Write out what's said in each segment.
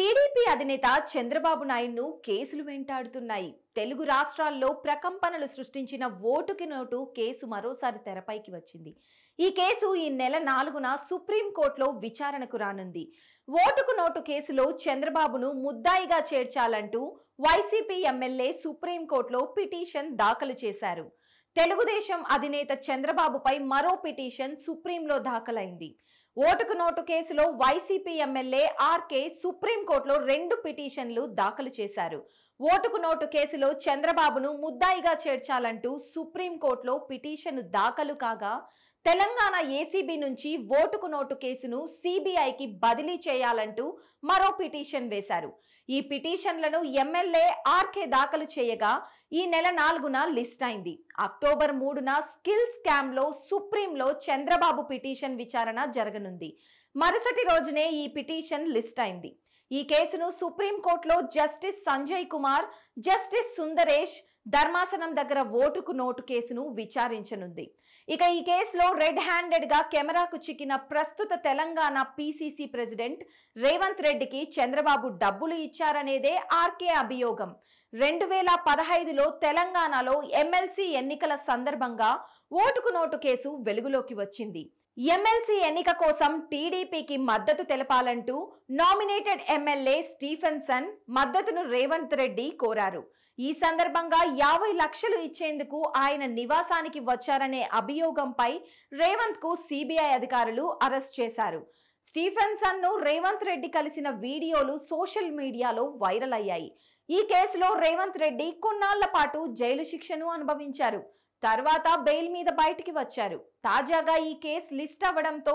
TDP అధినేత చంద్రబాబు నాయుడును కేసులు వెంటాడుతున్నాయి తెలుగు రాష్ట్రాల్లో ప్రకంపనలు సృష్టించిన ఓటుకి నోటు కేసు మరోసారి తెరపైకి వచ్చింది ఈ కేసు ఈ నెల నాలుగున సుప్రీంకోర్టులో విచారణకు రానుంది ఓటుకు నోటు కేసులో చంద్రబాబును ముద్దాయిగా చేర్చాలంటూ వైసీపీ ఎమ్మెల్యే సుప్రీంకోర్టులో పిటిషన్ దాఖలు చేశారు తెలుగుదేశం అధినేత చంద్రబాబుపై మరో పిటిషన్ సుప్రీంలో దాఖలైంది ఓటుకు నోటు కేసులో వైసీపీ ఎమ్మెల్యే ఆర్కే సుప్రీంకోర్టులో రెండు పిటిషన్లు దాఖలు చేశారు ఓటుకు నోటు కేసులో చంద్రబాబును ముద్దాయిగా చేర్చాలంటూ సుప్రీంకోర్టులో పిటిషన్ దాఖలు కాగా తెలంగాణ ఏసీబీ నుంచి ఓటుకు నోటు కేసును సిబిఐకి బదిలీ చేయాలంటూ మరో పిటిషన్ వేశారు ఈ పిటిషన్లను ఎమ్మెల్యే ఆర్కే దాఖలు చేయగా ఈ నెల నాలుగున లిస్ట్ అయింది అక్టోబర్ మూడున స్కిల్ స్కామ్లో సుప్రీంలో చంద్రబాబు పిటిషన్ విచారణ జరగనుంది మరుసటి రోజునే ఈ పిటిషన్ లిస్ట్ అయింది ఈ కేసును సుప్రీంకోర్టులో జస్టిస్ సంజయ్ కుమార్ జస్టిస్ సుందరేష్ ధర్మాసనం దగ్గర ఓటుకు నోటు కేసును విచారించనుంది ఇక ఈ కేసులో రెడ్ హ్యాండెడ్ గా కెమెరాకు చిక్కిన ప్రస్తుత తెలంగాణ పిసిసి ప్రెసిడెంట్ రేవంత్ రెడ్డికి చంద్రబాబు డబ్బులు ఇచ్చారనేదే ఆర్కే అభియోగం రెండు వేల పదహైదులో తెలంగాణలో ఎమ్మెల్సీ ఎన్నికల సందర్భంగా ఓటుకు నోటు కేసు వెలుగులోకి వచ్చింది ఎమ్మెల్సీ ఎన్నిక కోసం టీడీపీకి మద్దతు తెలపాలంటూ నామినేటెడ్ ఎమ్మెల్యే స్టీఫెన్సన్ మద్దతును రేవంత్ రెడ్డి కోరారు ఈ సందర్భంగా యాభై లక్షలు ఇచ్చేందుకు ఆయన నివాసానికి వచ్చారనే అభియోగంపై రేవంత్ కు సిబిఐ అధికారులు అరెస్ట్ చేశారు స్టీఫెన్సన్ ను రేవంత్ రెడ్డి కలిసిన వీడియోలు సోషల్ మీడియాలో వైరల్ అయ్యాయి ఈ కేసులో రేవంత్ రెడ్డి కొన్నాళ్ల పాటు జైలు శిక్షను అనుభవించారు తర్వాత బెయిల్ మీద బయటికి వచ్చారు తాజాగా ఈ కేసు లిస్ట్ అవ్వడంతో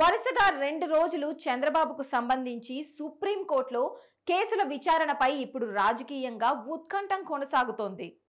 వరుసగా రెండు రోజులు చంద్రబాబుకు సంబంధించి సుప్రీంకోర్టులో కేసుల విచారణపై ఇప్పుడు రాజకీయంగా ఉత్కంఠం కొనసాగుతోంది